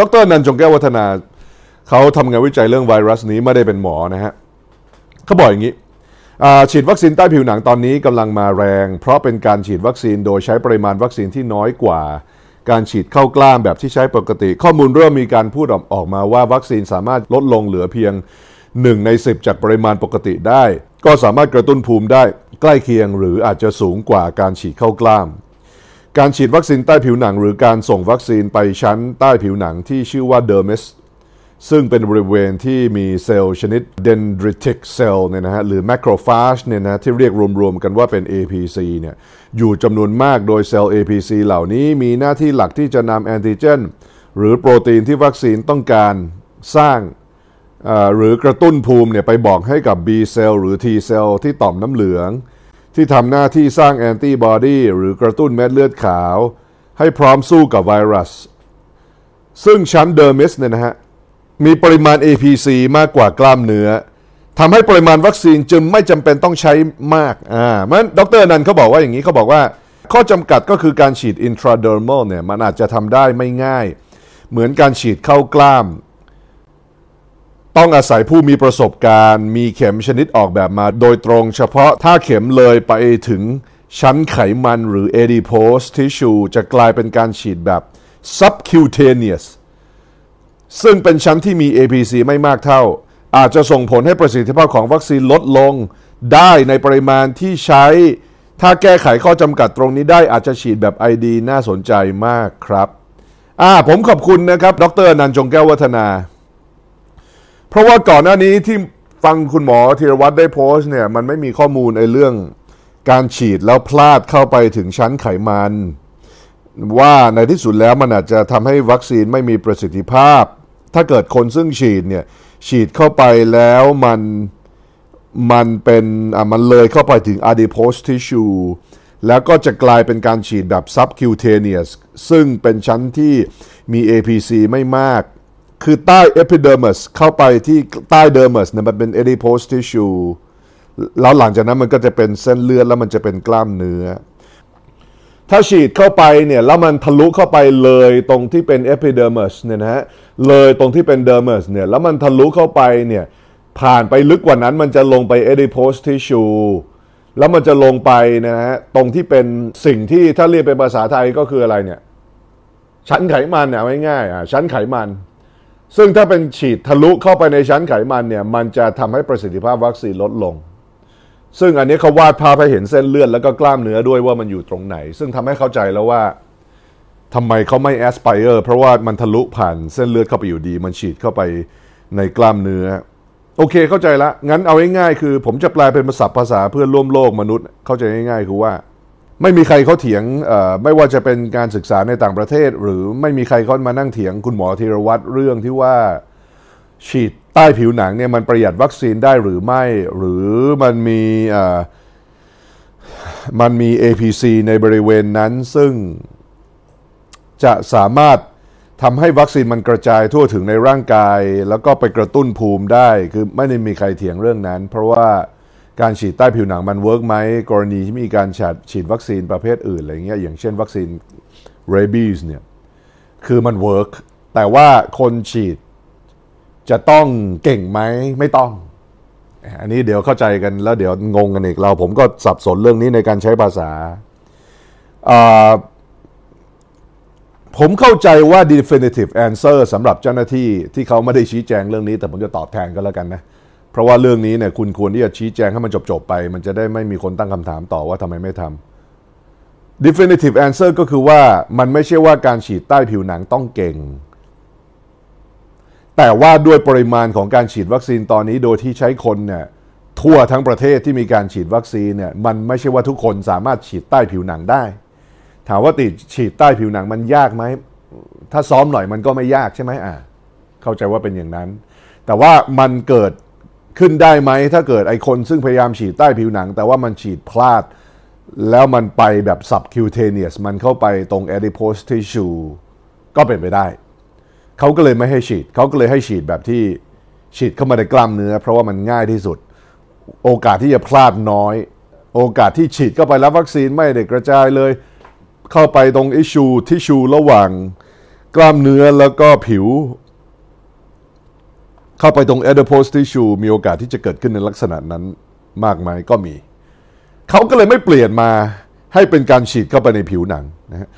ดรนันจงแก้ววัฒนา เขาทำงานวิจัยเรื่องไวรัสนี้ไม่ได้เป็นหมอนะฮะเขาบอกอย่างนี้ฉีดวัคซีนใต้ผิวหนังตอนนี้กำลังมาแรง เพราะเป็นการฉีดวัคซีนโดยใช้ปริมาณวัคซีนที่น้อยกว่า การฉีดเข้ากล้ามแบบที่ใช้ปกติ ข้อมูลเริ่มมีการพูดออกมาว่าวัคซีนสามารถลดลงเหลือเพียง 1 ใน 10 จากปริมาณปกติได้ ก็สามารถกระตุ้นภูมิได้ใกล้เคียง หรืออาจจะสูงกว่าการฉีดเข้ากล้ามการฉีดวัคซีนใต้ผิวหนังหรือการส่งวัคซีนไปชั้นใต้ผิวหนังที่ชื่อว่าเดอร์มิสซึ่งเป็นบริเวณที่มีเซลล์ชนิด dendritic cell เนี่ยนะฮะหรือ macrophage เนี่ยนะที่เรียกรวมๆกันว่าเป็น APC เนี่ยอยู่จำนวนมากโดยเซลล์ APC เหล่านี้มีหน้าที่หลักที่จะนำแอนติเจนหรือโปรตีนที่วัคซีนต้องการสร้าง หรือกระตุ้นภูมิเนี่ยไปบอกให้กับ B cell หรือ T cell ที่ต่อมน้ำเหลืองที่ทำหน้าที่สร้างแอนติบอดีหรือกระตุ้นเม็ดเลือดขาว ให้พร้อมสู้กับไวรัส ซึ่งชั้นเดอร์มิสเนี่ยนะฮะ มีปริมาณ APC มากกว่ากล้ามเนื้อทำให้ปริมาณวัคซีนจึงไม่จำเป็นต้องใช้มาก อ่าเพราะนั้นดรนันเขาบอกว่าอย่างนี้เขาบอกว่า ข้อจำกัดก็คือการฉีด intradermal เนี่ยมันอาจจะทำได้ไม่ง่าย เหมือนการฉีดเข้ากล้ามต้องอาศัยผู้มีประสบการณ์ มีเข็มชนิดออกแบบมา โดยตรงเฉพาะถ้าเข็มเลยไปถึง ชั้นไขมันหรือ adipose tissue จะกลายเป็นการฉีดแบบ subcutaneous ซึ่งเป็นชั้นที่มี APC ไม่มากเท่า อาจจะส่งผลให้ประสิทธิภาพของวัคซีนลดลงได้ในปริมาณที่ใช้ ถ้าแก้ไขข้อจำกัดตรงนี้ได้อาจจะฉีดแบบ ID น่าสนใจมากครับอ่าผมขอบคุณนะครับดรนันจงแก้ววัฒนาเพราะว่าก่อนหน้านี้ที่ฟังคุณหมอธีรวัตรได้โพสต์เนี่ยมันไม่มีข้อมูลในเรื่องการฉีดแล้วพลาดเข้าไปถึงชั้นไขมัน ว่าในที่สุดแล้วมันอาจจะทำให้วัคซีนไม่มีประสิทธิภาพ ถ้าเกิดคนซึ่งฉีดเนี่ยฉีดเข้าไปแล้วมันมันเป็นอ่ะมันเลยเข้าไปถึง adipose tissue แล้วก็จะกลายเป็นการฉีดแบบ subcutaneous ซึ่งเป็นชั้นที่มี APC ไม่มากคือใต้ epidermis เข้าไปที่ใต้ dermis เนี่ยมันเป็น adipose tissue แล้วหลังจากนั้นมันก็จะเป็นเส้นเลือดแล้วมันจะเป็นกล้ามเนื้อ ถ้าฉีดเข้าไปเนี่ยแล้วมันทะลุเข้าไปเลยตรงที่เป็น epidermis เนี่ยนะฮะเลยตรงที่เป็น dermis เนี่ยแล้วมันทะลุเข้าไปเนี่ยผ่านไปลึกกว่านั้น มันจะลงไป adipose tissue แล้วมันจะลงไปนะฮะตรงที่เป็นสิ่งที่ถ้าเรียกเป็นภาษาไทยก็คืออะไรเนี่ยชั้นไขมันเนี่ยง่ายๆอ่ะชั้นไขมันซึ่งถ้าเป็นฉีดทะลุเข้าไปในชั้นไขมันเนี่ยมันจะทำให้ประสิทธิภาพวัคซีนลดลง ซึ่งอันนี้เขาวาดภาพให้เห็นเส้นเลือด แล้วก็กล้ามเนื้อด้วยว่ามันอยู่ตรงไหน ซึ่งทำให้เข้าใจแล้วว่าทำไมเขาไม่แอสไพเออร์เพราะว่ามันทะลุผ่านเส้นเลือดเข้าไปอยู่ดี มันฉีดเข้าไปในกล้ามเนื้อ โอเคเข้าใจละงั้นเอาง่ายๆคือ ผมจะแปลเป็นภาษาภาษาเพื่อนร่วมโลกมนุษย์เข้าใจง่ายๆคือว่าไม่มีใครเขาเถียงไม่ว่าจะเป็นการศึกษาในต่างประเทศ หรือไม่มีใครเขามานั่งเถียง คุณหมอธีรวัตรเรื่องที่ว่าฉีดใต้ผิวหนังเนี่ยมันประหยัดวัคซีนได้หรือไม่ หรือมันมีมันมี APC ในบริเวณนั้นซึ่งจะสามารถทำให้วัคซีนมันกระจายทั่วถึงในร่างกาย แล้วก็ไปกระตุ้นภูมิได้ คือไม่ได้มีใครเถียงเรื่องนั้น เพราะว่าการฉีดใต้ผิวหนัง มันเวิร์กไหมกรณีที่มีการฉีดวัคซีนประเภทอื่นอะไรเงี้ยอย่างเช่นวัคซีนเรบีสเนี่ยคือมันเวิร์กแต่ว่าคนฉีดจะต้องเก่งไหมไม่ต้อง อันนี้เดี๋ยวเข้าใจกัน แล้วเดี๋ยวงงกันอีกเรา ผมก็สับสนเรื่องนี้ในการใช้ภาษา ผมเข้าใจว่า definitive answer สำหรับเจ้าหน้าที่ที่เขาไม่ได้ชี้แจงเรื่องนี้ แต่ผมจะตอบแทนก็แล้วกันนะเพราะว่าเรื่องนี้เนี่ยคุณควรที่จะชี้แจงให้มันจบๆไป มันจะได้ไม่มีคนตั้งคำถามต่อว่าทำไมไม่ทำ definitive answer ก็คือว่ามันไม่ใช่ว่าการฉีดใต้ผิวหนังต้องเก่ง แต่ว่าด้วยปริมาณของการฉีดวัคซีนตอนนี้โดยที่ใช้คนเนี่ยทั่วทั้งประเทศที่มีการฉีดวัคซีนเนี่ยมันไม่ใช่ว่าทุกคนสามารถฉีดใต้ผิวหนังได้ ถามว่าติดฉีดใต้ผิวหนังมันยากไหมถ้าซ้อมหน่อยมันก็ไม่ยากใช่ไหมอ่าเข้าใจว่าเป็นอย่างนั้น แต่ว่ามันเกิดขึ้นได้ไหมถ้าเกิดไอคนซึ่งพยายามฉีดใต้ผิวหนัง แต่ว่ามันฉีดพลาดแล้วมันไปแบบ subcutaneous มันเข้าไปตรง adipose tissue ก็เป็นไปได้ เขาก็เลยไม่ให้ฉีด เขาก็เลยให้ฉีดแบบที่ฉีดเข้ามาในกล้ามเนื้อ เพราะว่ามันง่ายที่สุด โอกาสที่จะพลาดน้อย โอกาสที่ฉีดเข้าไปรับวัคซีนไม่ได้กระจายเลย เข้าไปตรงอิชูทิชูระหว่างกล้ามเนื้อแล้วก็ผิวเข้าไปตรงด d i p o s ส t i s s ชูมีโอกาสที่จะเกิดขึ้นในลักษณะนั้นมากไหมก็มี เขาก็เลยไม่เปลี่ยนมาให้เป็นการฉีดเข้าไปในผิวหนังนะฮะ